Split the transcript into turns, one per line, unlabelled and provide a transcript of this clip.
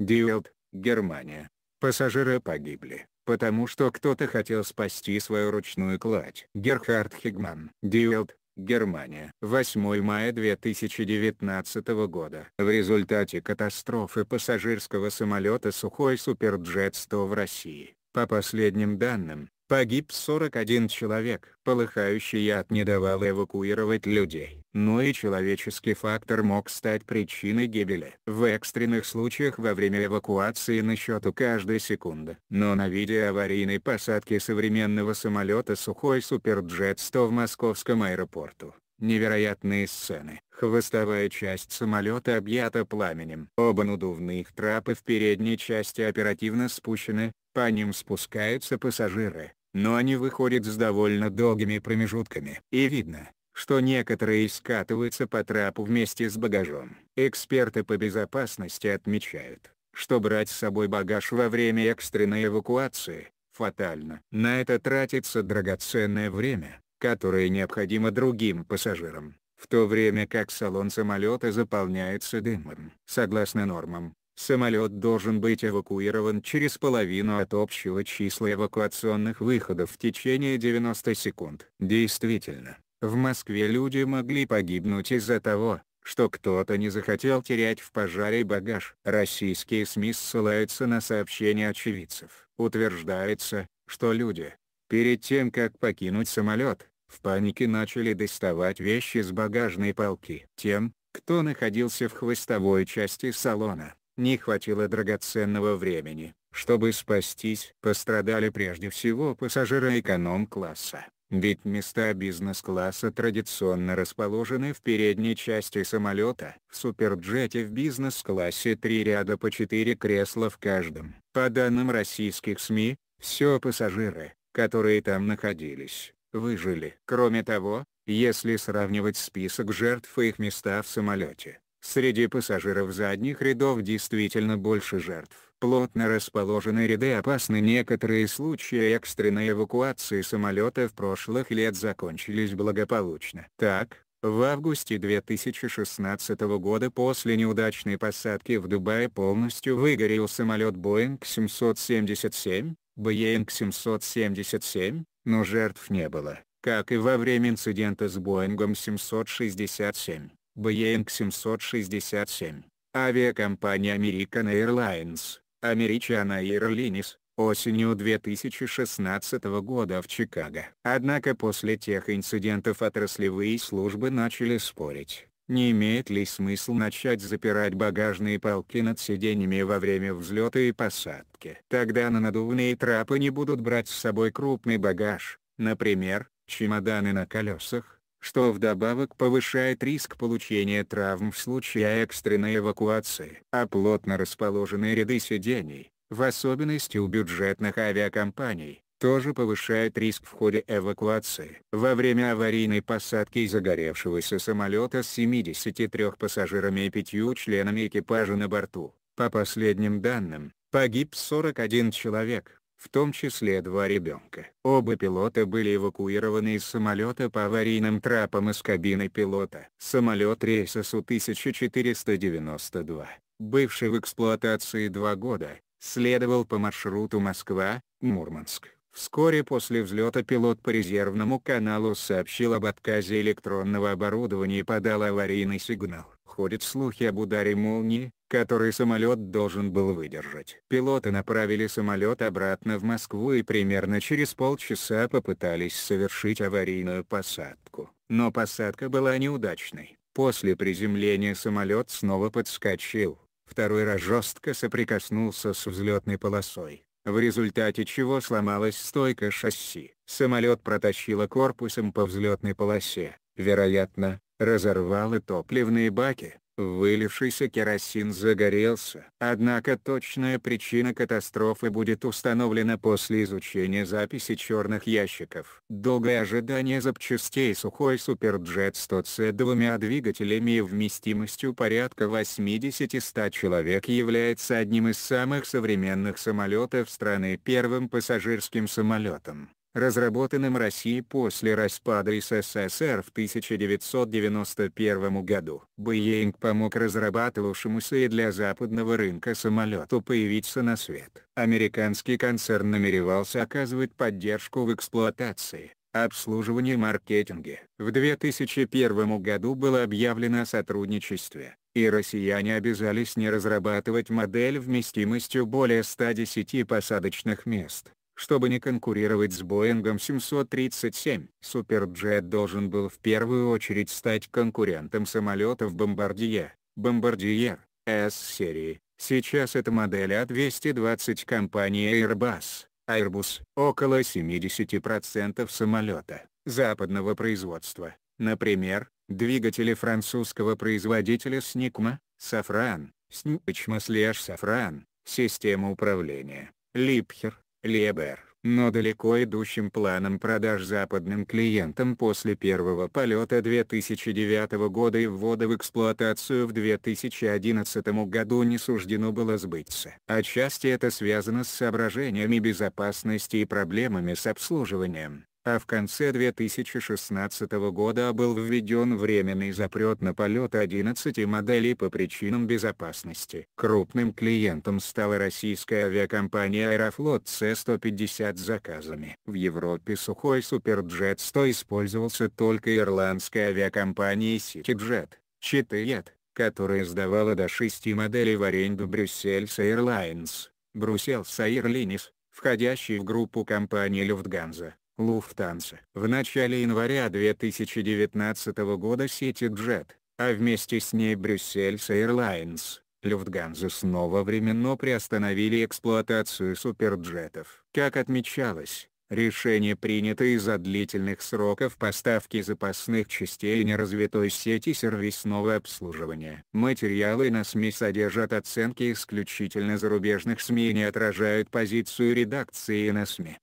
Диэлт, Германия. Пассажиры погибли, потому что кто-то хотел спасти свою ручную кладь. Герхард Хигман. Диэлт, Германия. 8 мая 2019 года. В результате катастрофы пассажирского самолета «Сухой Суперджет-100» в России, по последним данным, Погиб 41 человек. Полыхающий яд не давал эвакуировать людей, но и человеческий фактор мог стать причиной гибели. В экстренных случаях во время эвакуации на счету каждая секунда. Но на видео аварийной посадки современного самолета сухой Суперджет 100 в московском аэропорту. Невероятные сцены. Хвостовая часть самолета объята пламенем. Оба надувных трапа в передней части оперативно спущены, по ним спускаются пассажиры но они выходят с довольно долгими промежутками. И видно, что некоторые скатываются по трапу вместе с багажом. Эксперты по безопасности отмечают, что брать с собой багаж во время экстренной эвакуации – фатально. На это тратится драгоценное время, которое необходимо другим пассажирам в то время как салон самолета заполняется дымом. Согласно нормам, Самолет должен быть эвакуирован через половину от общего числа эвакуационных выходов в течение 90 секунд. Действительно, в Москве люди могли погибнуть из-за того, что кто-то не захотел терять в пожаре багаж. Российские СМИ ссылаются на сообщения очевидцев. Утверждается, что люди, перед тем как покинуть самолет, в панике начали доставать вещи с багажной полки. Тем, кто находился в хвостовой части салона, не хватило драгоценного времени. Чтобы спастись, пострадали прежде всего пассажиры эконом-класса. Ведь места бизнес-класса традиционно расположены в передней части самолета. В суперджете в бизнес-классе три ряда по четыре кресла в каждом. По данным российских СМИ, все пассажиры, которые там находились, выжили. Кроме того, если сравнивать список жертв и их места в самолете, Среди пассажиров задних рядов действительно больше жертв. Плотно расположены ряды опасны некоторые случаи экстренной эвакуации самолета в прошлых лет закончились благополучно. Так, в августе 2016 года после неудачной посадки в Дубае полностью выгорел самолет Boeing 777, Boeing 777, но жертв не было, как и во время инцидента с Боингом 767. Boeing 767, авиакомпания American Airlines, Americana Airlines, осенью 2016 года в Чикаго. Однако после тех инцидентов отраслевые службы начали спорить, не имеет ли смысл начать запирать багажные полки над сиденьями во время взлета и посадки. Тогда на надувные трапы не будут брать с собой крупный багаж, например, чемоданы на колесах, что вдобавок повышает риск получения травм в случае экстренной эвакуации. А плотно расположенные ряды сидений, в особенности у бюджетных авиакомпаний, тоже повышают риск в ходе эвакуации. Во время аварийной посадки из загоревшегося самолета с 73 пассажирами и 5 членами экипажа на борту, по последним данным, погиб 41 человек в том числе два ребенка. Оба пилота были эвакуированы из самолета по аварийным трапам из кабины пилота. Самолет рейса Су-1492, бывший в эксплуатации два года, следовал по маршруту Москва-Мурманск. Вскоре после взлета пилот по резервному каналу сообщил об отказе электронного оборудования и подал аварийный сигнал. Ходят слухи об ударе молнии, который самолет должен был выдержать. Пилоты направили самолет обратно в Москву и примерно через полчаса попытались совершить аварийную посадку. Но посадка была неудачной. После приземления самолет снова подскочил. Второй раз жестко соприкоснулся с взлетной полосой, в результате чего сломалась стойка шасси. Самолет протащило корпусом по взлетной полосе, вероятно, разорвало топливные баки. Вылившийся керосин загорелся. Однако точная причина катастрофы будет установлена после изучения записи черных ящиков. Долгое ожидание запчастей сухой Суперджет 100 с двумя двигателями и вместимостью порядка 80-100 человек является одним из самых современных самолетов страны первым пассажирским самолетом разработанным Россией после распада СССР в 1991 году. Боинг помог разрабатывавшемуся и для западного рынка самолету появиться на свет. Американский концерн намеревался оказывать поддержку в эксплуатации, обслуживании и маркетинге. В 2001 году было объявлено о сотрудничестве, и россияне обязались не разрабатывать модель вместимостью более 110 посадочных мест. Чтобы не конкурировать с Боингом 737, Суперджет должен был в первую очередь стать конкурентом самолетов Бомбардье, Бомбардьер, С-серии. Сейчас это модель А220 компании Airbus, Airbus, около 70% самолета, западного производства. Например, двигатели французского производителя Сникма, Safran, Снипочма слэш Safran, система управления, Липхер, Лебер, но далеко идущим планом продаж западным клиентам после первого полета 2009 года и ввода в эксплуатацию в 2011 году не суждено было сбыться. Отчасти это связано с соображениями безопасности и проблемами с обслуживанием а в конце 2016 года был введен временный запрет на полет 11 моделей по причинам безопасности. Крупным клиентом стала российская авиакомпания Аэрофлот С-150 с заказами. В Европе сухой Суперджет 100 использовался только ирландской авиакомпанией Cityjet, Читает, которая сдавала до 6 моделей в аренду Брюссель Airlines, Брюссель Airlines, входящей в группу компании Люфтганза. Lufthansa. В начале января 2019 года CityJet, а вместе с ней Brussels Airlines, Люфтганза снова временно приостановили эксплуатацию суперджетов. Как отмечалось, решение принято из-за длительных сроков поставки запасных частей неразвитой сети сервисного обслуживания. Материалы на СМИ содержат оценки исключительно зарубежных СМИ и не отражают позицию редакции на СМИ.